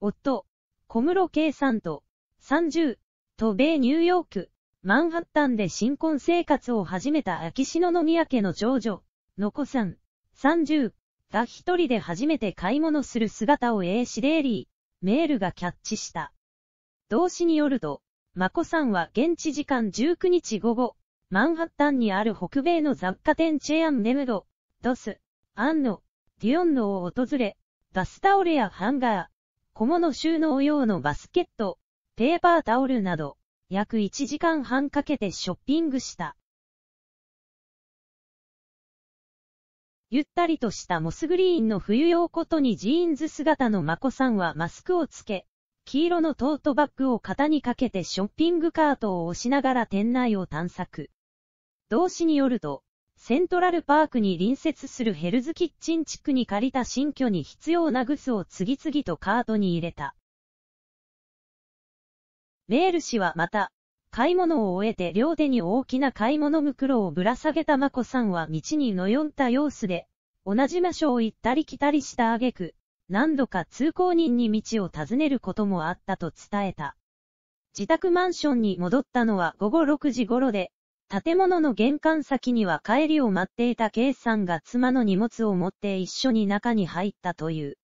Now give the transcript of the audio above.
夫、小室圭さんと、30、と米ニューヨーク、マンハッタンで新婚生活を始めた秋篠宮家の長女、のこさん、30、が一人で初めて買い物する姿を A シデーリー、メールがキャッチした。同誌によると、まこさんは現地時間19日午後、マンハッタンにある北米の雑貨店チェアンネムド、ドス、アンノ、ディオンノを訪れ、バスタオルやハンガ小物収納用のバスケット、ペーパータオルなど、約1時間半かけてショッピングした。ゆったりとしたモスグリーンの冬用ことにジーンズ姿のマコさんはマスクをつけ、黄色のトートバッグを肩にかけてショッピングカートを押しながら店内を探索。同詞によると、セントラルパークに隣接するヘルズキッチン地区に借りた新居に必要なグスを次々とカートに入れた。メール氏はまた、買い物を終えて両手に大きな買い物袋をぶら下げた眞子さんは道にのよんた様子で、同じ場所を行ったり来たりした挙句、何度か通行人に道を尋ねることもあったと伝えた。自宅マンションに戻ったのは午後6時頃で、建物の玄関先には帰りを待っていた K さんが妻の荷物を持って一緒に中に入ったという。